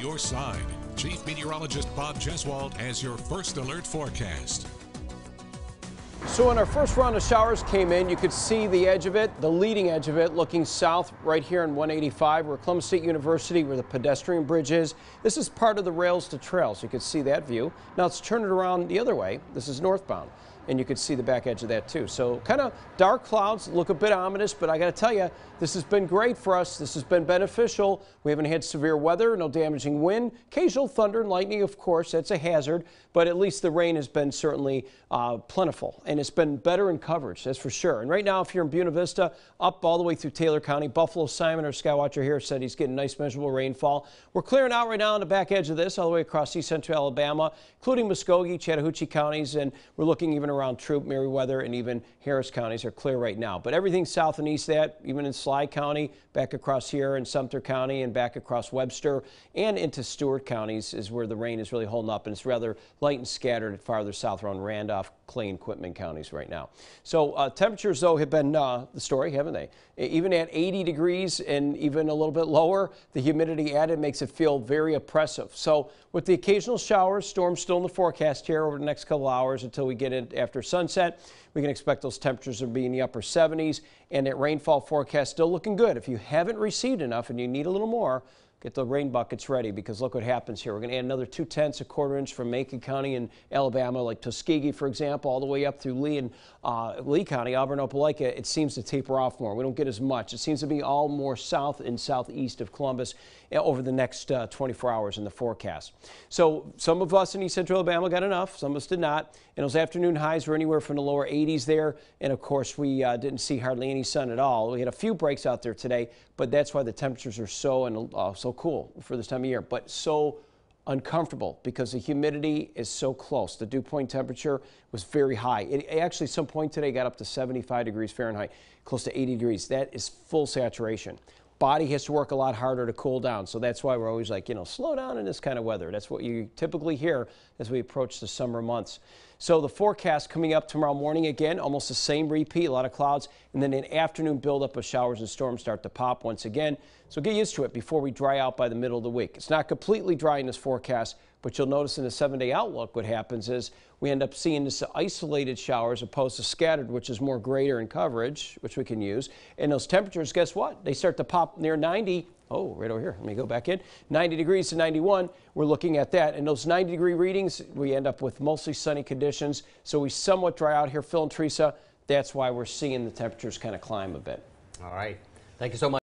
your side. Chief Meteorologist Bob Jeswald has your first alert forecast. So when our first round of showers came in, you could see the edge of it, the leading edge of it, looking south right here in 185. where Columbus State University where the pedestrian bridge is. This is part of the rails to trails. You could see that view. Now let's turn it around the other way. This is northbound and you could see the back edge of that too. So kind of dark clouds look a bit ominous, but I got to tell you, this has been great for us. This has been beneficial. We haven't had severe weather, no damaging wind, occasional thunder and lightning, of course, that's a hazard, but at least the rain has been certainly uh, plentiful and it's been better in coverage, that's for sure. And right now, if you're in Buena Vista, up all the way through Taylor County, Buffalo Simon, our skywatcher here, said he's getting nice measurable rainfall. We're clearing out right now on the back edge of this all the way across east central Alabama, including Muskogee, Chattahoochee counties, and we're looking even around around Troop, Meriwether, and even Harris counties are clear right now. But everything south and east that, even in Sly County, back across here in Sumter County, and back across Webster, and into Stewart counties is where the rain is really holding up, and it's rather light and scattered farther south around Randolph, Clay, and Quitman counties right now. So uh, temperatures, though, have been uh, the story, haven't they? Even at 80 degrees and even a little bit lower, the humidity added makes it feel very oppressive. So with the occasional showers, storms still in the forecast here over the next couple hours until we get it after sunset. We can expect those temperatures to be in the upper 70s and that rainfall forecast still looking good. If you haven't received enough and you need a little more, get the rain buckets ready because look what happens here. We're going to add another two tenths, a quarter inch from Macon County and Alabama, like Tuskegee, for example, all the way up through Lee and uh, Lee County, Auburn, Opelika. It seems to taper off more. We don't get as much. It seems to be all more south and southeast of Columbus eh, over the next uh, 24 hours in the forecast. So some of us in East Central Alabama got enough. Some of us did not. And those afternoon highs were anywhere from the lower 80s there. And of course, we uh, didn't see hardly any sun at all. We had a few breaks out there today, but that's why the temperatures are so and uh, so cool for this time of year, but so uncomfortable because the humidity is so close. The dew point temperature was very high. It actually some point today got up to 75 degrees Fahrenheit, close to 80 degrees. That is full saturation body has to work a lot harder to cool down. So that's why we're always like, you know, slow down in this kind of weather. That's what you typically hear as we approach the summer months. So the forecast coming up tomorrow morning again, almost the same repeat, a lot of clouds, and then an afternoon buildup of showers and storms start to pop once again. So get used to it before we dry out by the middle of the week. It's not completely dry in this forecast, but you'll notice in the seven day outlook what happens is we end up seeing this isolated showers opposed to scattered, which is more greater in coverage, which we can use. And those temperatures, guess what? They start to pop near 90. Oh, right over here. Let me go back in. 90 degrees to 91. We're looking at that. And those 90 degree readings, we end up with mostly sunny conditions. So we somewhat dry out here. Phil and Teresa, that's why we're seeing the temperatures kind of climb a bit. All right. Thank you so much.